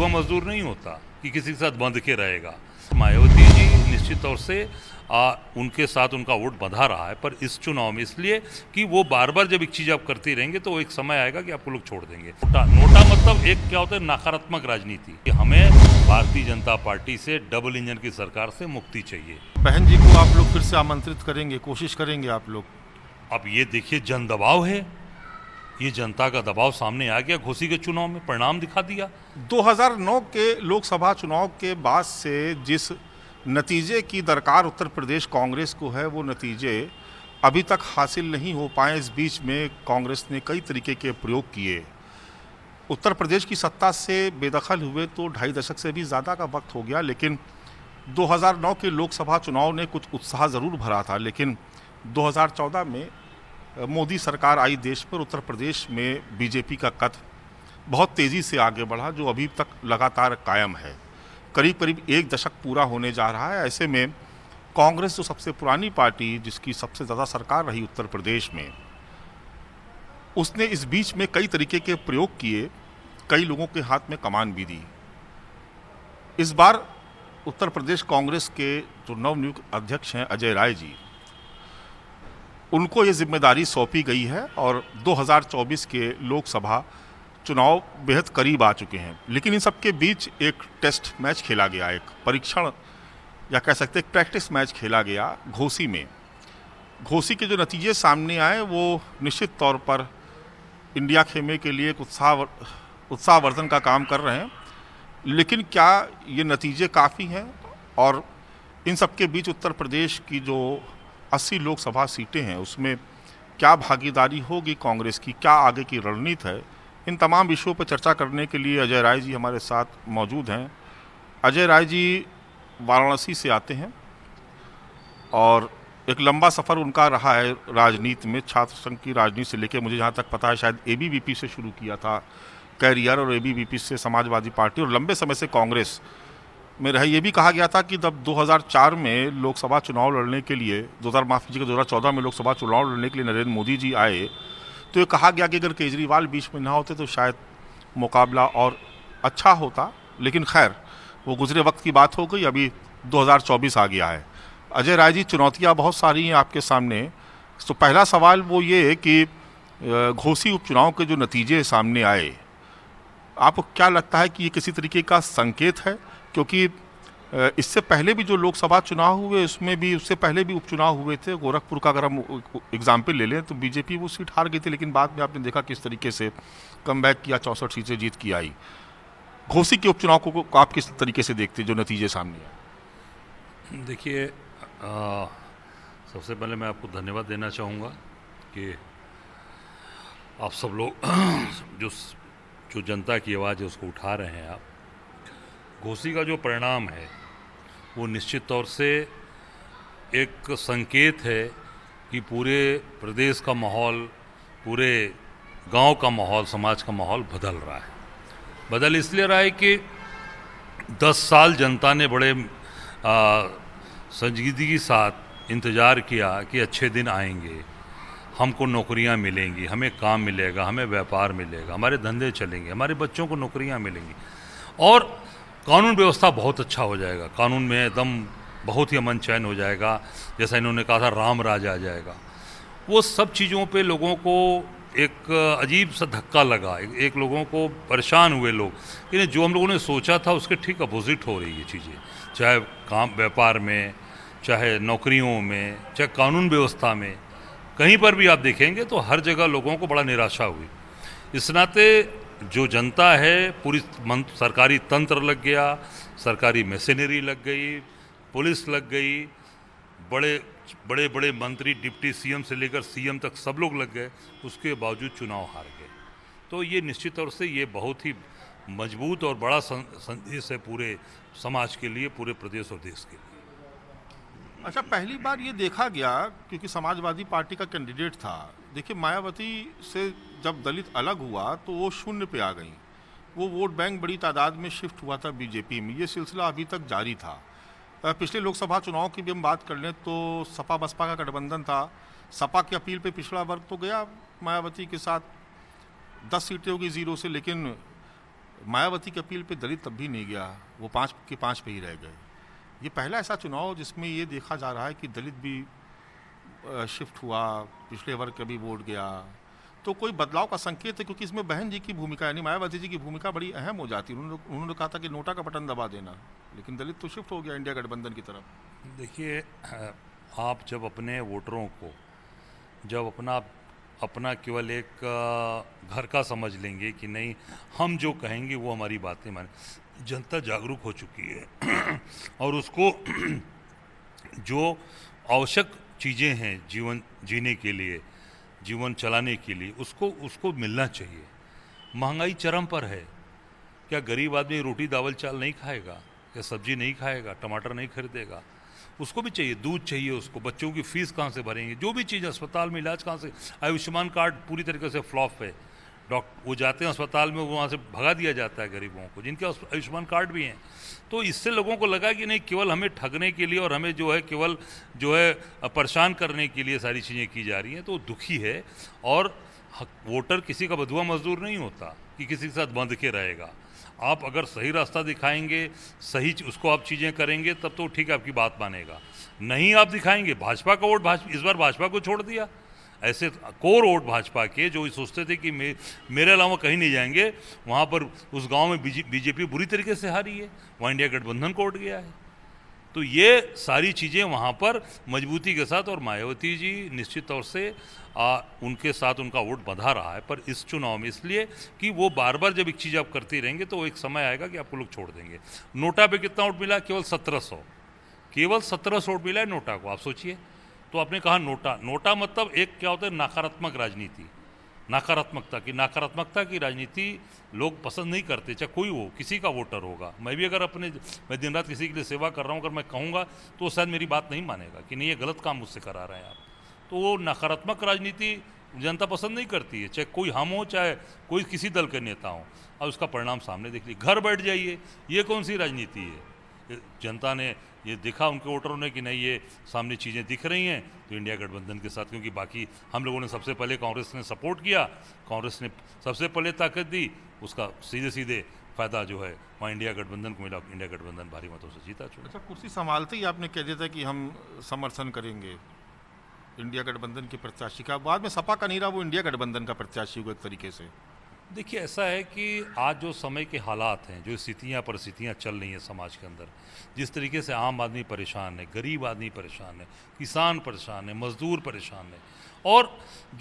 भूखा मजदूर नहीं होता कि किसी के साथ बंध के रहेगा मायावती जी निश्चित तौर से आ, उनके साथ उनका वोट बंधा रहा है पर इस चुनाव में इसलिए कि वो बार बार जब एक चीज़ आप करते रहेंगे तो एक समय आएगा कि आपको लोग छोड़ देंगे नोटा नोटा मतलब एक क्या होता है नकारात्मक राजनीति कि हमें भारतीय जनता पार्टी से डबल इंजन की सरकार से मुक्ति चाहिए बहन जी को आप लोग फिर से आमंत्रित करेंगे कोशिश करेंगे आप लोग अब ये देखिए जन दबाव है ये जनता का दबाव सामने आ गया घोसी के चुनाव में परिणाम दिखा दिया 2009 के लोकसभा चुनाव के बाद से जिस नतीजे की दरकार उत्तर प्रदेश कांग्रेस को है वो नतीजे अभी तक हासिल नहीं हो पाए इस बीच में कांग्रेस ने कई तरीके के प्रयोग किए उत्तर प्रदेश की सत्ता से बेदखल हुए तो ढाई दशक से भी ज़्यादा का वक्त हो गया लेकिन 2009 के लोकसभा चुनाव ने कुछ उत्साह ज़रूर भरा था लेकिन 2014 में मोदी सरकार आई देश पर उत्तर प्रदेश में बीजेपी का कथ बहुत तेज़ी से आगे बढ़ा जो अभी तक लगातार कायम है करीब करीब एक दशक पूरा होने जा रहा है ऐसे में कांग्रेस जो सबसे पुरानी पार्टी जिसकी सबसे ज़्यादा सरकार रही उत्तर प्रदेश में उसने इस बीच में कई तरीके के प्रयोग किए कई लोगों के हाथ में कमान भी दी इस बार उत्तर प्रदेश कांग्रेस के जो नवनियुक्त अध्यक्ष हैं अजय राय जी उनको ये जिम्मेदारी सौंपी गई है और 2024 के लोकसभा चुनाव बेहद करीब आ चुके हैं लेकिन इन सबके बीच एक टेस्ट मैच खेला गया एक परीक्षण या कह सकते हैं प्रैक्टिस मैच खेला गया घोसी में घोसी के जो नतीजे सामने आए वो निश्चित तौर पर इंडिया खेमे के लिए एक उत्साह उत्साहवर्धन का काम कर रहे हैं लेकिन क्या ये नतीजे काफ़ी हैं और इन सबके बीच उत्तर प्रदेश की जो अस्सी लोकसभा सीटें हैं उसमें क्या भागीदारी होगी कांग्रेस की क्या आगे की रणनीति है इन तमाम विषयों पर चर्चा करने के लिए अजय राय जी हमारे साथ मौजूद हैं अजय राय जी वाराणसी से आते हैं और एक लंबा सफ़र उनका रहा है राजनीति में छात्र संघ की राजनीति से लेकर मुझे जहाँ तक पता है शायद ए से शुरू किया था कैरियर और ए से समाजवादी पार्टी और लंबे समय से कांग्रेस में रहे ये भी कहा गया था कि जब 2004 में लोकसभा चुनाव लड़ने के लिए दो हज़ार माफ कीजिए दो हज़ार चौदह में लोकसभा चुनाव लड़ने के लिए नरेंद्र मोदी जी आए तो ये कहा गया कि अगर केजरीवाल बीच में ना होते तो शायद मुकाबला और अच्छा होता लेकिन खैर वो गुजरे वक्त की बात हो गई अभी 2024 आ गया है अजय राय जी चुनौतियाँ बहुत सारी हैं आपके सामने तो पहला सवाल वो ये है कि घोसी उपचुनाव के जो नतीजे सामने आए आपको क्या लगता है कि ये किसी तरीके का संकेत है क्योंकि इससे पहले भी जो लोकसभा चुनाव हुए उसमें भी उससे पहले भी उपचुनाव हुए थे गोरखपुर का अगर हम एग्जाम्पल ले लें तो बीजेपी वो सीट हार गई थी लेकिन बाद में आपने देखा किस तरीके से कम बैक किया चौंसठ सीटें जीत की आई घोसी के उपचुनाव को, को आप किस तरीके से देखते जो नतीजे सामने आए देखिए सबसे पहले मैं आपको धन्यवाद देना चाहूँगा कि आप सब लोग जो जो जनता की आवाज़ है उसको उठा रहे हैं आप घोसी का जो परिणाम है वो निश्चित तौर से एक संकेत है कि पूरे प्रदेश का माहौल पूरे गांव का माहौल समाज का माहौल बदल रहा है बदल इसलिए रहा है कि 10 साल जनता ने बड़े संजीदगी के साथ इंतज़ार किया कि अच्छे दिन आएंगे हमको नौकरियां मिलेंगी हमें काम मिलेगा हमें व्यापार मिलेगा हमारे धंधे चलेंगे हमारे बच्चों को नौकरियां मिलेंगी और कानून व्यवस्था बहुत अच्छा हो जाएगा कानून में एकदम बहुत ही अमन चैन हो जाएगा जैसा इन्होंने कहा था राम राज आ जाएगा वो सब चीज़ों पे लोगों को एक अजीब सा धक्का लगा एक, लोगों को परेशान हुए लोग यानी जो हम लोगों ने सोचा था उसके ठीक अपोजिट हो रही है चीज़ें चाहे काम व्यापार में चाहे नौकरियों में चाहे कानून व्यवस्था में कहीं पर भी आप देखेंगे तो हर जगह लोगों को बड़ा निराशा हुई इस नाते जो जनता है पूरी सरकारी तंत्र लग गया सरकारी मशीनरी लग गई पुलिस लग गई बड़े बड़े बड़े मंत्री डिप्टी सीएम से लेकर सीएम तक सब लोग लग गए उसके बावजूद चुनाव हार गए तो ये निश्चित तौर से ये बहुत ही मजबूत और बड़ा संदेश है पूरे समाज के लिए पूरे प्रदेश और देश के लिए अच्छा पहली बार ये देखा गया क्योंकि समाजवादी पार्टी का कैंडिडेट था देखिए मायावती से जब दलित अलग हुआ तो वो शून्य पे आ गई वो वोट बैंक बड़ी तादाद में शिफ्ट हुआ था बीजेपी में ये सिलसिला अभी तक जारी था पिछले लोकसभा चुनाव की भी हम बात कर लें तो सपा बसपा का गठबंधन था सपा की अपील पे पिछड़ा वर्ग तो गया मायावती के साथ दस सीटें होगी जीरो से लेकिन मायावती की अपील पे दलित तब भी नहीं गया वो पाँच के पाँच पे ही रह गए ये पहला ऐसा चुनाव जिसमें ये देखा जा रहा है कि दलित भी शिफ्ट हुआ पिछले वर्ग का भी वोट गया तो कोई बदलाव का संकेत है क्योंकि इसमें बहन जी की भूमिका यानी मायावती जी की भूमिका बड़ी अहम हो जाती है उन्होंने उन्होंने कहा था कि नोटा का बटन दबा देना लेकिन दलित तो शिफ्ट हो गया इंडिया गठबंधन की तरफ देखिए आप जब अपने वोटरों को जब अपना अपना केवल एक घर का समझ लेंगे कि नहीं हम जो कहेंगे वो हमारी बातें माने जनता जागरूक हो चुकी है और उसको जो आवश्यक चीज़ें हैं जीवन जीने के लिए जीवन चलाने के लिए उसको उसको मिलना चाहिए महंगाई चरम पर है क्या गरीब आदमी रोटी दावल चाल नहीं खाएगा या सब्जी नहीं खाएगा टमाटर नहीं खरीदेगा उसको भी चाहिए दूध चाहिए उसको बच्चों की फीस कहाँ से भरेंगे जो भी चीज़ अस्पताल में इलाज कहाँ से आयुष्मान कार्ड पूरी तरीके से फ्लॉप है डॉक्टर वो जाते हैं अस्पताल में वहाँ से भगा दिया जाता है गरीबों को जिनके आयुष्मान कार्ड भी हैं तो इससे लोगों को लगा कि नहीं केवल हमें ठगने के लिए और हमें जो है केवल जो है परेशान करने के लिए सारी चीज़ें की जा रही हैं तो दुखी है और वोटर किसी का बधुआ मजदूर नहीं होता कि किसी के साथ बंध के रहेगा आप अगर सही रास्ता दिखाएंगे सही उसको आप चीज़ें करेंगे तब तो ठीक है आपकी बात मानेगा नहीं आप दिखाएंगे भाजपा का वोट भाजपा इस बार भाजपा को छोड़ दिया ऐसे कोर वोट भाजपा के जो सोचते थे कि मे, मेरे अलावा कहीं नहीं जाएंगे वहाँ पर उस गांव में बीजेपी बुरी तरीके से हारी है वहाँ इंडिया गठबंधन को उठ गया है तो ये सारी चीज़ें वहाँ पर मजबूती के साथ और मायावती जी निश्चित तौर से आ, उनके साथ उनका वोट बधा रहा है पर इस चुनाव में इसलिए कि वो बार बार जब एक चीज़ आप करते रहेंगे तो एक समय आएगा कि आपको लोग छोड़ देंगे नोटा पे कितना वोट मिला केवल सत्रह सौ केवल सत्रह सौ वोट मिला है नोटा को आप सोचिए तो आपने कहा नोटा नोटा मतलब एक क्या होता है नकारात्मक राजनीति नकारात्मकता की नकारात्मकता की राजनीति लोग पसंद नहीं करते चाहे कोई हो किसी का वोटर होगा मैं भी अगर अपने मैं दिन रात किसी के लिए सेवा कर रहा हूँ अगर मैं कहूँगा तो शायद मेरी बात नहीं मानेगा कि नहीं ये गलत काम मुझसे करा रहे हैं आप तो वो नकारात्मक राजनीति जनता पसंद नहीं करती है चाहे कोई हम हो चाहे कोई किसी दल के नेता हो अब उसका परिणाम सामने देख लीजिए घर बैठ जाइए ये कौन सी राजनीति है जनता ने ये देखा उनके वोटरों ने कि नहीं ये सामने चीज़ें दिख रही हैं तो इंडिया गठबंधन के साथ क्योंकि बाकी हम लोगों ने सबसे पहले कांग्रेस ने सपोर्ट किया कांग्रेस ने सबसे पहले ताकत दी उसका सीधे सीधे फ़ायदा जो है वहाँ इंडिया गठबंधन को मिला इंडिया गठबंधन भारी मतों से जीता चुका अच्छा कुर्सी संभालते ही आपने कह दिया था कि हम समर्थन करेंगे इंडिया गठबंधन के प्रत्याशी का बाद में सपा का नहीं रहा वो इंडिया गठबंधन का प्रत्याशी हुआ एक तरीके से देखिए ऐसा है कि आज जो समय के हालात हैं जो स्थितियाँ परिस्थितियाँ चल रही हैं समाज के अंदर जिस तरीके से आम आदमी परेशान है गरीब आदमी परेशान है किसान परेशान है मज़दूर परेशान है और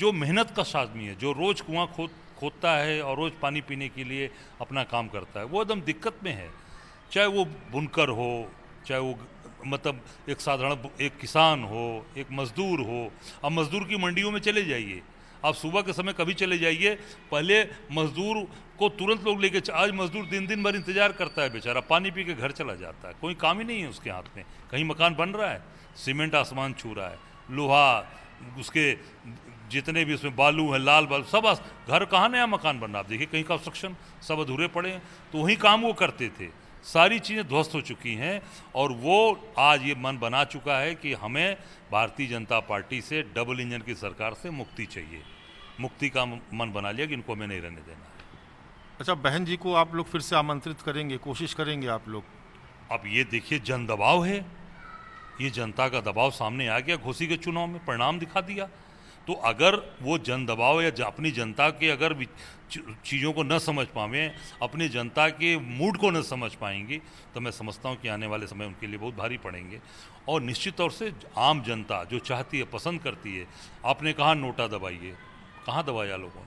जो मेहनत कश आदमी है जो रोज़ कुआं खोद खोदता है और रोज़ पानी पीने के लिए अपना काम करता है वो एकदम दिक्कत में है चाहे वो बुनकर हो चाहे वो मतलब एक साधारण एक किसान हो एक मज़दूर हो अब मज़दूर की मंडियों में चले जाइए आप सुबह के समय कभी चले जाइए पहले मजदूर को तुरंत लोग लेके आज मजदूर दिन दिन भर इंतजार करता है बेचारा पानी पी के घर चला जाता है कोई काम ही नहीं है उसके हाथ में कहीं मकान बन रहा है सीमेंट आसमान छू रहा है लोहा उसके जितने भी उसमें बालू है लाल बालू सब आस घर कहाँ नया मकान बन रहा आप देखिए कहीं कंस्ट्रक्शन सब अधूरे पड़े हैं तो वहीं काम वो करते थे सारी चीज़ें ध्वस्त हो चुकी हैं और वो आज ये मन बना चुका है कि हमें भारतीय जनता पार्टी से डबल इंजन की सरकार से मुक्ति चाहिए मुक्ति का मन बना लिया कि इनको हमें नहीं रहने देना अच्छा बहन जी को आप लोग फिर से आमंत्रित करेंगे कोशिश करेंगे आप लोग अब ये देखिए जन दबाव है ये जनता का दबाव सामने आ गया घोसी के चुनाव में परिणाम दिखा दिया तो अगर वो जन दबाव या अपनी जनता के अगर चीज़ों को न समझ पावे अपनी जनता के मूड को न समझ पाएंगे तो मैं समझता हूँ कि आने वाले समय उनके लिए बहुत भारी पड़ेंगे और निश्चित तौर से आम जनता जो चाहती है पसंद करती है आपने कहा नोटा दबाइए कहाँ दबाया लोगों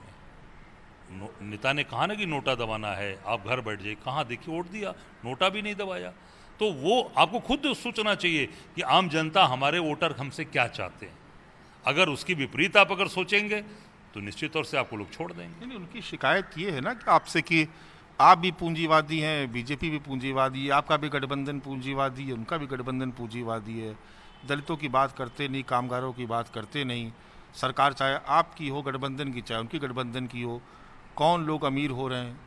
ने नेता ने कहा ना कि नोटा दबाना है आप घर बैठ जाइए कहाँ देखिए वोट दिया नोटा भी नहीं दबाया तो वो आपको खुद सोचना चाहिए कि आम जनता हमारे वोटर हमसे क्या चाहते हैं अगर उसकी विपरीत आप अगर सोचेंगे तो निश्चित तौर से आपको लोग छोड़ देंगे नहीं उनकी शिकायत ये है ना कि आपसे कि आप भी पूंजीवादी हैं बीजेपी भी पूंजीवादी है आपका भी गठबंधन पूंजीवादी है उनका भी गठबंधन पूंजीवादी है दलितों की बात करते नहीं कामगारों की बात करते नहीं सरकार चाहे आपकी हो गठबंधन की चाहे उनकी गठबंधन की हो कौन लोग अमीर हो रहे हैं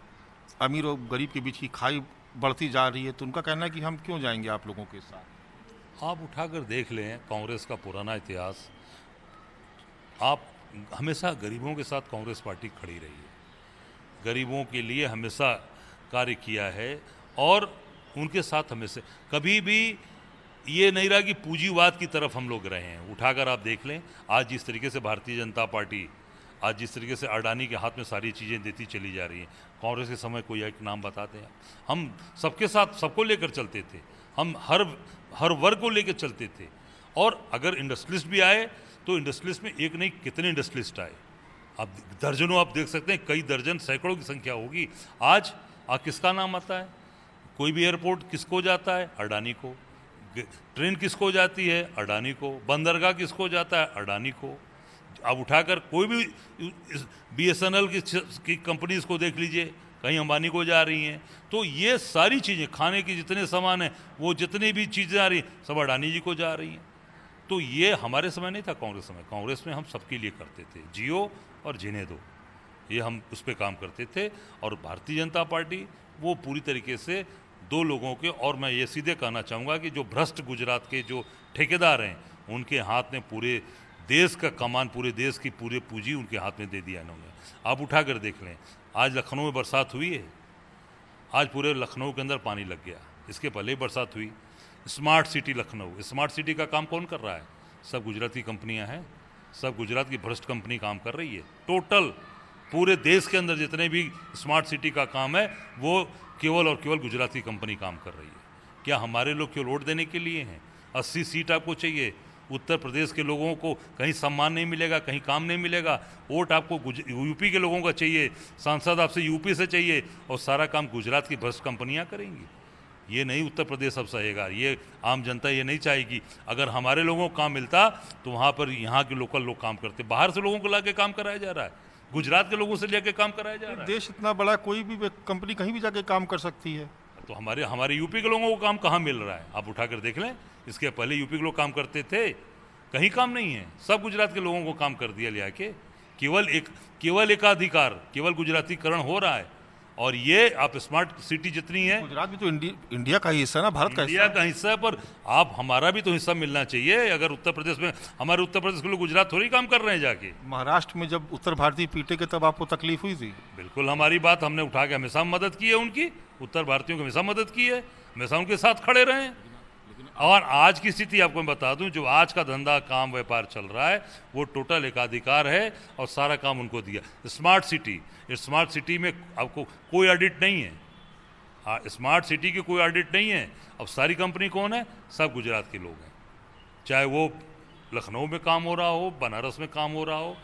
अमीर और गरीब के बीच की खाई बढ़ती जा रही है तो उनका कहना है कि हम क्यों जाएंगे आप लोगों के साथ आप उठाकर देख लें कांग्रेस का पुराना इतिहास आप हमेशा गरीबों के साथ कांग्रेस पार्टी खड़ी रही है गरीबों के लिए हमेशा कार्य किया है और उनके साथ हमेशा कभी भी ये नहीं रहा कि पूंजीवाद की तरफ हम लोग रहे हैं उठाकर आप देख लें आज जिस तरीके से भारतीय जनता पार्टी आज जिस तरीके से अडानी के हाथ में सारी चीज़ें देती चली जा रही हैं कांग्रेस के समय कोई एक नाम बताते हैं हम सबके साथ सबको लेकर चलते थे हम हर हर वर्ग को लेकर चलते थे और अगर इंडस्ट्रियलिस्ट भी आए तो इंडस्ट्रियलिस्ट में एक नहीं कितने इंडस्ट्रियलिस्ट आए आप दर्जनों आप देख सकते हैं कई दर्जन सैकड़ों की संख्या होगी आज आ किसका नाम आता है कोई भी एयरपोर्ट किसको जाता है अडानी को ट्रेन किसको जाती है अडानी को बंदरगाह किसको जाता है अडानी को आप उठाकर कोई भी बी एस एन एल की, की कंपनीज को देख लीजिए कहीं अंबानी को जा रही हैं तो ये सारी चीज़ें खाने की जितने सामान हैं वो जितनी भी चीज़ें आ रही सब अडानी जी को जा रही हैं तो ये हमारे समय नहीं था कांग्रेस समय कांग्रेस में हम सबके लिए करते थे जियो और जिने दो ये हम उस पर काम करते थे और भारतीय जनता पार्टी वो पूरी तरीके से दो लोगों के और मैं ये सीधे कहना चाहूँगा कि जो भ्रष्ट गुजरात के जो ठेकेदार हैं उनके हाथ में पूरे देश का कमान पूरे देश की पूरे पूंजी उनके हाथ में दे दिया इन्होंने आप उठा कर देख लें आज लखनऊ में बरसात हुई है आज पूरे लखनऊ के अंदर पानी लग गया इसके पहले बरसात हुई smart city Lucknow smart city का काम कौन कर रहा है सब गुजराती कंपनियां हैं सब गुजरात की भ्रष्ट कंपनी काम कर रही है टोटल पूरे देश के अंदर जितने भी स्मार्ट सिटी का काम है वो केवल और केवल गुजराती कंपनी काम कर रही है क्या हमारे लोग केवल वोट देने के लिए हैं अस्सी सीट आपको चाहिए उत्तर प्रदेश के लोगों को कहीं सम्मान नहीं मिलेगा कहीं काम नहीं मिलेगा वोट आपको यूपी के लोगों का चाहिए सांसद आपसे यूपी से चाहिए और सारा काम गुजरात की भ्रष्ट कंपनियाँ करेंगी ये नहीं उत्तर प्रदेश अब सहेगा ये आम जनता ये नहीं चाहेगी अगर हमारे लोगों को काम मिलता तो वहाँ पर यहाँ के लोकल लोग काम करते बाहर से लोगों को ला काम कराया जा रहा है गुजरात के लोगों से लेके काम कराया जा रहा है देश इतना बड़ा कोई भी कंपनी कहीं भी जाके काम कर सकती है तो हमारे हमारे यूपी के लोगों को काम कहाँ मिल रहा है आप उठा कर देख लें इसके पहले यूपी के लोग काम करते थे कहीं काम नहीं है सब गुजरात के लोगों को काम कर दिया लिया के केवल एक केवल एकाधिकार केवल गुजरातीकरण हो रहा है और ये आप स्मार्ट सिटी जितनी है गुजरात भी तो इंडि, इंडिया का ही हिस्सा ना भारत का हिस्सा इंडिया का हिस्सा है पर आप हमारा भी तो हिस्सा मिलना चाहिए अगर उत्तर प्रदेश में हमारे उत्तर प्रदेश के लोग गुजरात थोड़ी काम कर रहे हैं जाके महाराष्ट्र में जब उत्तर भारतीय पीटे के तब आपको तकलीफ हुई थी बिल्कुल हमारी बात हमने उठा के हमेशा मदद की है उनकी उत्तर भारतीयों की हमेशा मदद की है हमेशा उनके साथ खड़े रहे और आज की स्थिति आपको मैं बता दूं जो आज का धंधा काम व्यापार चल रहा है वो टोटल एकाधिकार है और सारा काम उनको दिया स्मार्ट सिटी स्मार्ट सिटी में आपको कोई ऑडिट नहीं है हाँ, स्मार्ट सिटी की कोई ऑडिट नहीं है अब सारी कंपनी कौन है सब गुजरात के लोग हैं चाहे वो लखनऊ में काम हो रहा हो बनारस में काम हो रहा हो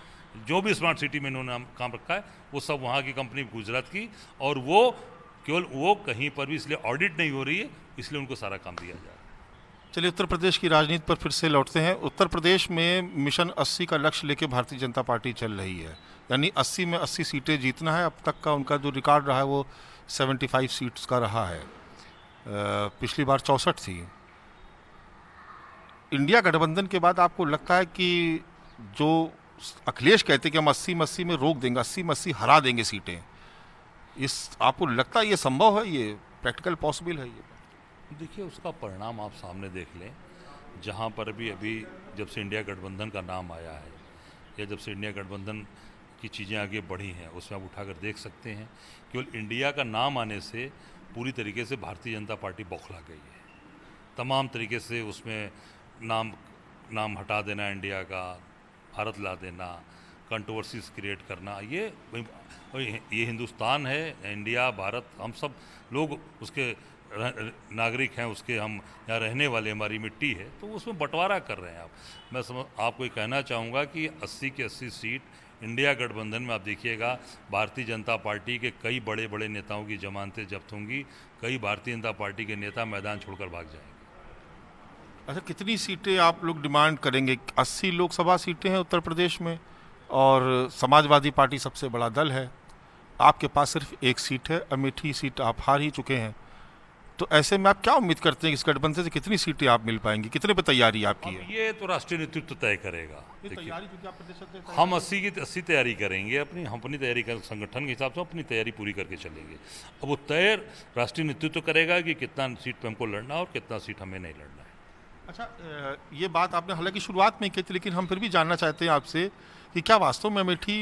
जो भी स्मार्ट सिटी में इन्होंने काम रखा है वो सब वहाँ की कंपनी गुजरात की और वो केवल वो कहीं पर भी इसलिए ऑडिट नहीं हो रही है इसलिए उनको सारा काम दिया जाए चलिए उत्तर प्रदेश की राजनीति पर फिर से लौटते हैं उत्तर प्रदेश में मिशन 80 का लक्ष्य लेके भारतीय जनता पार्टी चल रही है यानी 80 में 80 सीटें जीतना है अब तक का उनका जो रिकॉर्ड रहा है वो 75 सीट्स का रहा है पिछली बार चौंसठ थी इंडिया गठबंधन के बाद आपको लगता है कि जो अखिलेश कहते कि हम अस्सी मस्सी में रोक देंगे अस्सी मस्सी हरा देंगे सीटें इस आपको लगता है ये संभव है ये प्रैक्टिकल पॉसिबल है ये देखिए उसका परिणाम आप सामने देख लें जहाँ पर भी अभी जब से इंडिया गठबंधन का नाम आया है या जब से इंडिया गठबंधन की चीज़ें आगे बढ़ी हैं उसमें आप उठाकर देख सकते हैं केवल इंडिया का नाम आने से पूरी तरीके से भारतीय जनता पार्टी बौखला गई है तमाम तरीके से उसमें नाम नाम हटा देना इंडिया का भारत ला देना कंट्रोवर्सीज क्रिएट करना ये ये हिंदुस्तान है इंडिया भारत हम सब लोग उसके नागरिक हैं उसके हम यहाँ रहने वाले हमारी मिट्टी है तो उसमें बंटवारा कर रहे हैं आप मैं समझ आपको ये कहना चाहूँगा कि अस्सी की अस्सी सीट इंडिया गठबंधन में आप देखिएगा भारतीय जनता पार्टी के कई बड़े बड़े नेताओं की जमानतें जब्त होंगी कई भारतीय जनता पार्टी के नेता मैदान छोड़कर भाग जाएंगे अच्छा कितनी सीटें आप लोग डिमांड करेंगे अस्सी लोकसभा सीटें हैं उत्तर प्रदेश में और समाजवादी पार्टी सबसे बड़ा दल है आपके पास सिर्फ एक सीट है अमेठी सीट आप हार ही चुके हैं तो ऐसे में आप क्या उम्मीद करते हैं इस गठबंधन से कितनी सीटें आप मिल पाएंगी कितने पे तैयारी आपकी है ये तो राष्ट्रीय नेतृत्व तय करेगा तैयारी हम अस्सी की अस्सी तैयारी करेंगे अपनी हम अपनी तैयारी कर संगठन के हिसाब से अपनी तैयारी पूरी करके चलेंगे अब वो तय राष्ट्रीय नेतृत्व करेगा कि कितना सीट पर हमको लड़ना और कितना सीट हमें नहीं लड़ना है अच्छा ये बात आपने हालांकि शुरुआत में की थी लेकिन हम फिर भी जानना चाहते हैं आपसे कि क्या वास्तव में अमेठी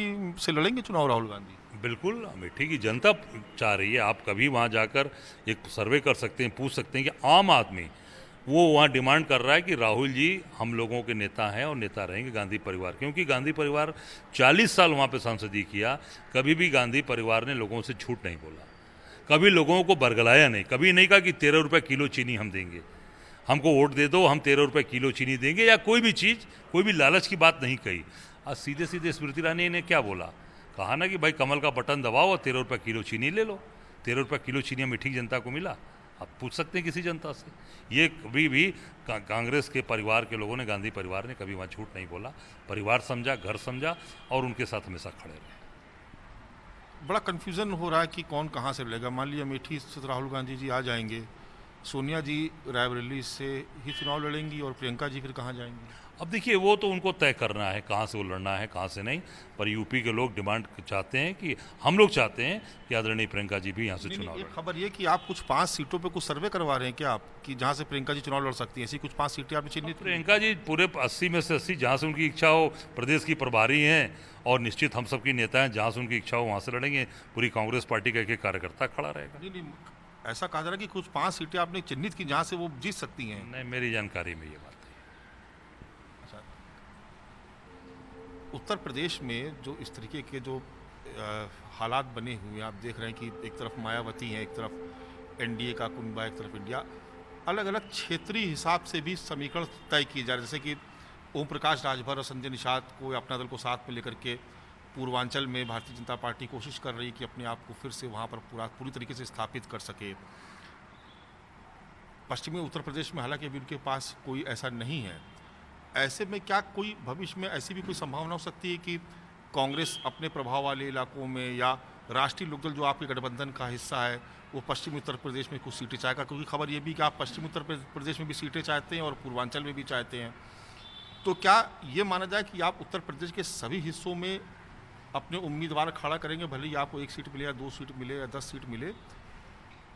से लड़ेंगे चुनाव राहुल गांधी बिल्कुल अमेठी की जनता चाह रही है आप कभी वहाँ जाकर एक सर्वे कर सकते हैं पूछ सकते हैं कि आम आदमी वो वहाँ डिमांड कर रहा है कि राहुल जी हम लोगों के नेता हैं और नेता रहेंगे गांधी परिवार क्योंकि गांधी परिवार 40 साल वहाँ पे सांसदी किया कभी भी गांधी परिवार ने लोगों से छूट नहीं बोला कभी लोगों को बरगलाया नहीं कभी नहीं कहा कि तेरह रुपये किलो चीनी हम देंगे हमको वोट दे दो हम तेरह रुपये किलो चीनी देंगे या कोई भी चीज़ कोई भी लालच की बात नहीं कही आज सीधे सीधे स्मृति ईरानी ने क्या बोला कहा ना कि भाई कमल का बटन दबाओ और तेरह रुपये किलो चीनी ले लो तेरह रुपये किलो चीनी ठीक जनता को मिला आप पूछ सकते हैं किसी जनता से ये कभी भी कांग्रेस के परिवार के लोगों ने गांधी परिवार ने कभी वहाँ झूठ नहीं बोला परिवार समझा घर समझा और उनके साथ हमेशा खड़े रहे बड़ा कन्फ्यूज़न हो रहा है कि कौन कहाँ से लेगा मान लिया अमेठी से राहुल गांधी जी आ जाएंगे सोनिया जी रायबरेली से ही चुनाव लड़ेंगी और प्रियंका जी फिर कहाँ जाएंगी अब देखिए वो तो उनको तय करना है कहाँ से वो लड़ना है कहाँ से नहीं पर यूपी के लोग डिमांड चाहते हैं कि हम लोग चाहते हैं कि आदरणीय प्रियंका जी भी यहाँ से चुनाव खबर ये कि आप कुछ पाँच सीटों पर कुछ सर्वे करवा रहे हैं क्या आप कि जहाँ से प्रियंका जी चुनाव लड़ सकती हैं ऐसी कुछ पाँच सीटें आपने चिन्हित प्रियंका जी पूरे अस्सी में से अस्सी जहाँ से उनकी इच्छा हो प्रदेश की प्रभारी हैं और निश्चित हम सबकी नेता हैं जहाँ से उनकी इच्छा हो वहाँ से लड़ेंगे पूरी कांग्रेस पार्टी का एक कार्यकर्ता खड़ा रहेगा ऐसा कहा जा रहा है कि कुछ पांच सीटें आपने चिन्हित की जहाँ से वो जीत सकती हैं नहीं मेरी जानकारी में ये बात उत्तर प्रदेश में जो इस तरीके के जो हालात बने हुए हैं आप देख रहे हैं कि एक तरफ मायावती हैं एक तरफ एनडीए का कुंबा एक तरफ इंडिया अलग अलग क्षेत्रीय हिसाब से भी समीकरण तय किए जा रहे हैं जैसे कि ओम प्रकाश राजभर और संजय निषाद को अपना दल को साथ में लेकर के पूर्वांचल में भारतीय जनता पार्टी कोशिश कर रही कि अपने आप को फिर से वहाँ पर पूरा पूरी तरीके से स्थापित कर सके पश्चिमी उत्तर प्रदेश में हालांकि अभी उनके पास कोई ऐसा नहीं है ऐसे में क्या कोई भविष्य में ऐसी भी कोई संभावना हो सकती है कि कांग्रेस अपने प्रभाव वाले इलाकों में या राष्ट्रीय लोकदल जो आपके गठबंधन का हिस्सा है वो पश्चिमी उत्तर प्रदेश में कुछ सीटें चाहेगा क्योंकि खबर ये भी कि आप पश्चिम उत्तर प्रदेश में भी सीटें चाहते हैं और पूर्वांचल में भी चाहते हैं तो क्या ये माना जाए कि आप उत्तर प्रदेश के सभी हिस्सों में अपने उम्मीदवार खड़ा करेंगे भले ही आपको एक सीट मिले या दो सीट मिले या दस सीट मिले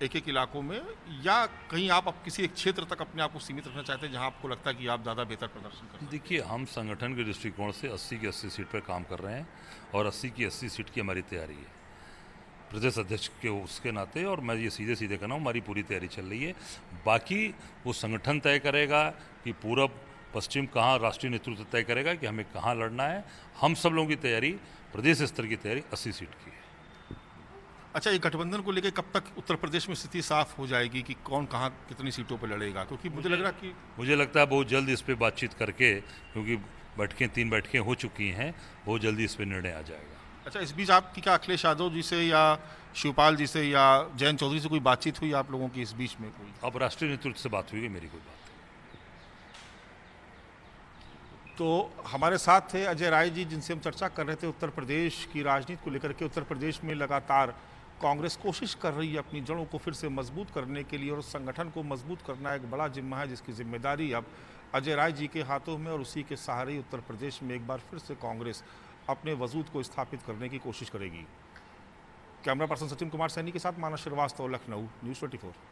एक एक इलाकों में या कहीं आप अब किसी एक क्षेत्र तक अपने आप को सीमित रखना चाहते हैं जहां आपको लगता है कि आप ज़्यादा बेहतर प्रदर्शन करें देखिए हम संगठन के दृष्टिकोण से 80 की 80 सीट पर काम कर रहे हैं और 80 की 80 सीट की हमारी तैयारी है प्रदेश अध्यक्ष के उसके नाते और मैं ये सीधे सीधे कहना हूँ हमारी पूरी तैयारी चल रही है बाकी वो संगठन तय करेगा कि पूरब पश्चिम कहाँ राष्ट्रीय नेतृत्व तय करेगा कि हमें कहाँ लड़ना है हम सब लोगों की तैयारी प्रदेश स्तर की तैयारी अस्सी सीट की अच्छा ये गठबंधन को लेकर कब तक उत्तर प्रदेश में स्थिति साफ हो जाएगी कि कौन कहाँ कितनी सीटों पर लड़ेगा क्योंकि मुझे, मुझे लग रहा कि मुझे लगता है बहुत जल्द इस पर बातचीत करके क्योंकि बैठकें तीन बैठकें हो चुकी हैं बहुत जल्दी इस पर निर्णय आ जाएगा अच्छा इस बीच आपकी क्या अखिलेश यादव जी से या शिवपाल जी से या जयंत चौधरी से कोई बातचीत हुई आप लोगों की इस बीच में कोई अब राष्ट्रीय नेतृत्व से बात हुई मेरी कोई बात तो हमारे साथ थे अजय राय जी जिनसे हम चर्चा कर रहे थे उत्तर प्रदेश की राजनीति को लेकर के उत्तर प्रदेश में लगातार कांग्रेस कोशिश कर रही है अपनी जड़ों को फिर से मजबूत करने के लिए और उस संगठन को मजबूत करना एक बड़ा जिम्मा है जिसकी जिम्मेदारी अब अजय राय जी के हाथों में और उसी के सहारे उत्तर प्रदेश में एक बार फिर से कांग्रेस अपने वजूद को स्थापित करने की कोशिश करेगी कैमरा पर्सन सचिन कुमार सैनी के साथ माना श्रीवास्तव लखनऊ न्यूज़ ट्वेंटी